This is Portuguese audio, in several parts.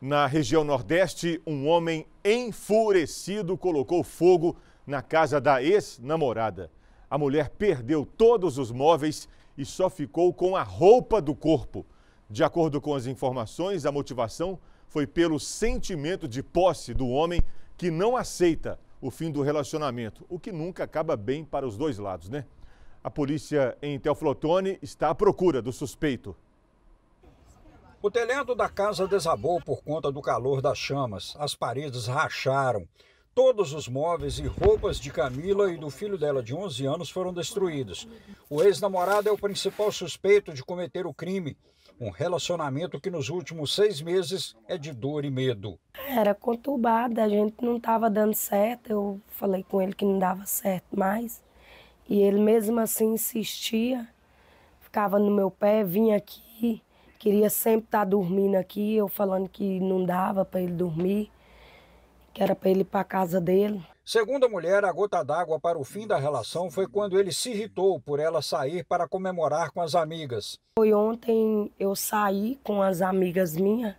Na região Nordeste, um homem enfurecido colocou fogo na casa da ex-namorada. A mulher perdeu todos os móveis e só ficou com a roupa do corpo. De acordo com as informações, a motivação foi pelo sentimento de posse do homem que não aceita o fim do relacionamento, o que nunca acaba bem para os dois lados, né? A polícia em Teoflotone está à procura do suspeito. O telhado da casa desabou por conta do calor das chamas, as paredes racharam. Todos os móveis e roupas de Camila e do filho dela de 11 anos foram destruídos. O ex-namorado é o principal suspeito de cometer o crime. Um relacionamento que nos últimos seis meses é de dor e medo. Era conturbada, a gente não estava dando certo. Eu falei com ele que não dava certo mais. E ele mesmo assim insistia, ficava no meu pé, vinha aqui, Queria sempre estar tá dormindo aqui, eu falando que não dava para ele dormir, que era para ele ir para casa dele. Segundo a mulher, a gota d'água para o fim da relação foi quando ele se irritou por ela sair para comemorar com as amigas. Foi ontem eu saí com as amigas minhas.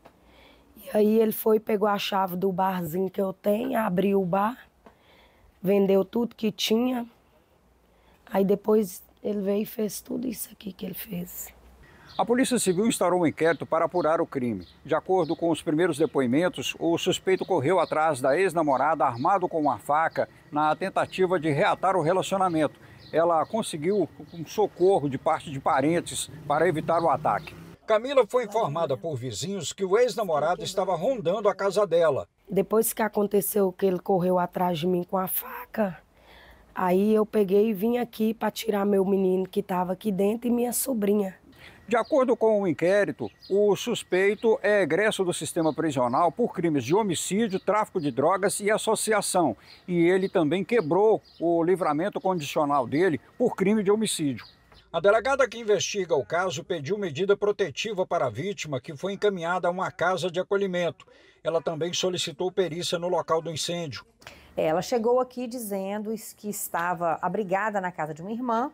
E aí ele foi, pegou a chave do barzinho que eu tenho, abriu o bar, vendeu tudo que tinha. Aí depois ele veio e fez tudo isso aqui que ele fez. A Polícia Civil instaurou um inquérito para apurar o crime. De acordo com os primeiros depoimentos, o suspeito correu atrás da ex-namorada armado com uma faca na tentativa de reatar o relacionamento. Ela conseguiu um socorro de parte de parentes para evitar o ataque. Camila foi informada por vizinhos que o ex-namorado estava rondando a casa dela. Depois que aconteceu que ele correu atrás de mim com a faca, aí eu peguei e vim aqui para tirar meu menino que estava aqui dentro e minha sobrinha. De acordo com o inquérito, o suspeito é egresso do sistema prisional por crimes de homicídio, tráfico de drogas e associação. E ele também quebrou o livramento condicional dele por crime de homicídio. A delegada que investiga o caso pediu medida protetiva para a vítima, que foi encaminhada a uma casa de acolhimento. Ela também solicitou perícia no local do incêndio. Ela chegou aqui dizendo que estava abrigada na casa de uma irmã,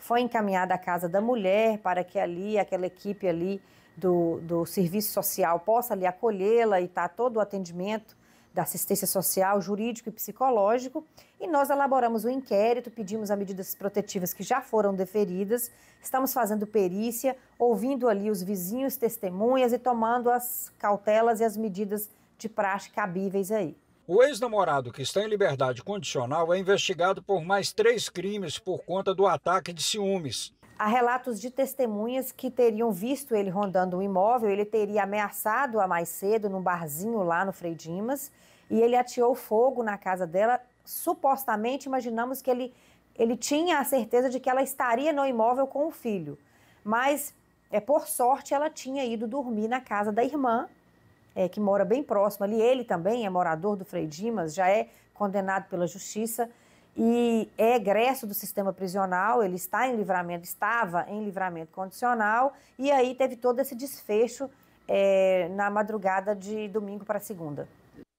foi encaminhada à Casa da Mulher para que ali, aquela equipe ali do, do serviço social possa ali acolhê-la e tá todo o atendimento da assistência social, jurídico e psicológico. E nós elaboramos o um inquérito, pedimos as medidas protetivas que já foram deferidas, estamos fazendo perícia, ouvindo ali os vizinhos, testemunhas e tomando as cautelas e as medidas de praxe cabíveis aí. O ex-namorado, que está em liberdade condicional, é investigado por mais três crimes por conta do ataque de ciúmes. Há relatos de testemunhas que teriam visto ele rondando o um imóvel, ele teria ameaçado a mais cedo num barzinho lá no Frei Dimas e ele ateou fogo na casa dela. Supostamente, imaginamos que ele, ele tinha a certeza de que ela estaria no imóvel com o filho, mas é por sorte ela tinha ido dormir na casa da irmã é, que mora bem próximo ali. Ele também é morador do Frei Dimas, já é condenado pela justiça e é egresso do sistema prisional, ele está em livramento, estava em livramento condicional, e aí teve todo esse desfecho é, na madrugada de domingo para segunda.